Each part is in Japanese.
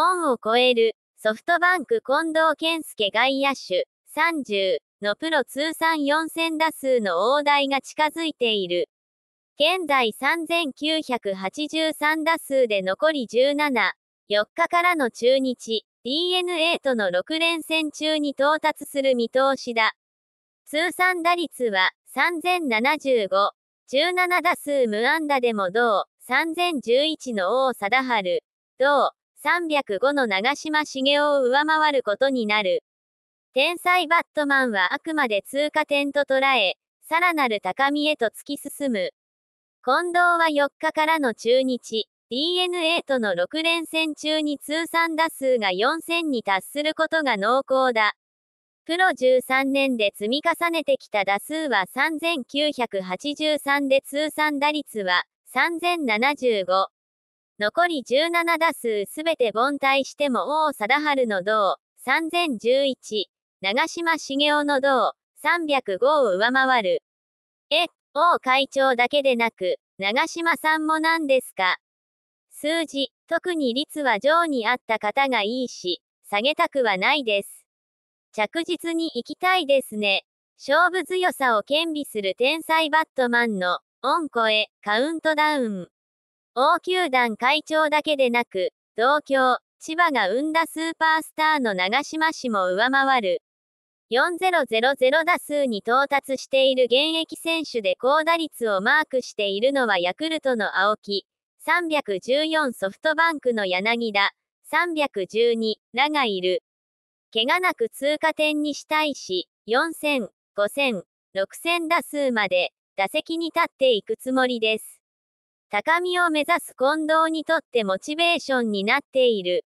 オンを超える、ソフトバンク近藤健介外野手、30のプロ通算4000打数の大台が近づいている。現在3983打数で残り17、4日からの中日、DNA との6連戦中に到達する見通しだ。通算打率は3075、17打数無安打でも同、3011の王貞治、同、305の長嶋茂雄を上回ることになる。天才バットマンはあくまで通過点と捉え、さらなる高みへと突き進む。近藤は4日からの中日、DNA との6連戦中に通算打数が4000に達することが濃厚だ。プロ13年で積み重ねてきた打数は3983で通算打率は3075。残り17打数すべて凡退しても王貞治の銅3011、長嶋茂雄の銅305を上回る。え、王会長だけでなく、長嶋さんもなんですか数字、特に率は上にあった方がいいし、下げたくはないです。着実に行きたいですね。勝負強さを兼備する天才バットマンの、恩声、カウントダウン。王球団会長だけでなく、東京、千葉が生んだスーパースターの長島氏も上回る。4000打数に到達している現役選手で高打率をマークしているのはヤクルトの青木、314ソフトバンクの柳田、312らがいる。怪我なく通過点にしたいし、4000、5000、6000打数まで打席に立っていくつもりです。高みを目指す近藤にとってモチベーションになっている。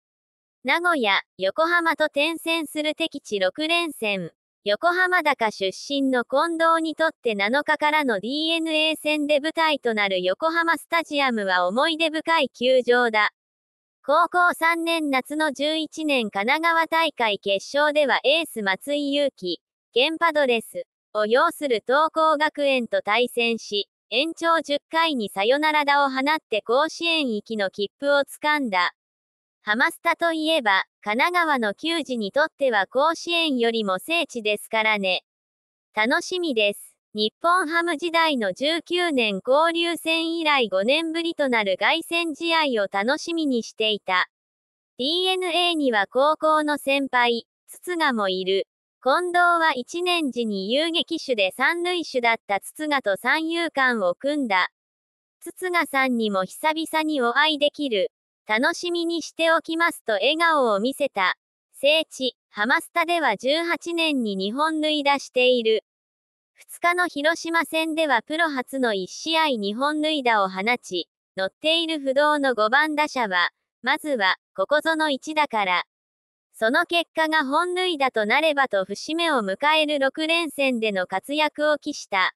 名古屋、横浜と転戦する敵地6連戦。横浜高出身の近藤にとって7日からの DNA 戦で舞台となる横浜スタジアムは思い出深い球場だ。高校3年夏の11年神奈川大会決勝ではエース松井裕樹、現パドレスを擁する東光学園と対戦し、延長10回にサヨナラ打を放って甲子園行きの切符をつかんだ。ハマスタといえば、神奈川の球児にとっては甲子園よりも聖地ですからね。楽しみです。日本ハム時代の19年交流戦以来5年ぶりとなる凱旋試合を楽しみにしていた。DNA には高校の先輩、筒がもいる。近藤は1年時に遊撃手で三塁手だった筒賀と三遊間を組んだ。筒賀さんにも久々にお会いできる。楽しみにしておきますと笑顔を見せた。聖地、ハマスタでは18年に日本塁打している。2日の広島戦ではプロ初の1試合日本塁打を放ち、乗っている不動の5番打者は、まずは、ここぞの1だから、その結果が本塁打となればと節目を迎える6連戦での活躍を期した。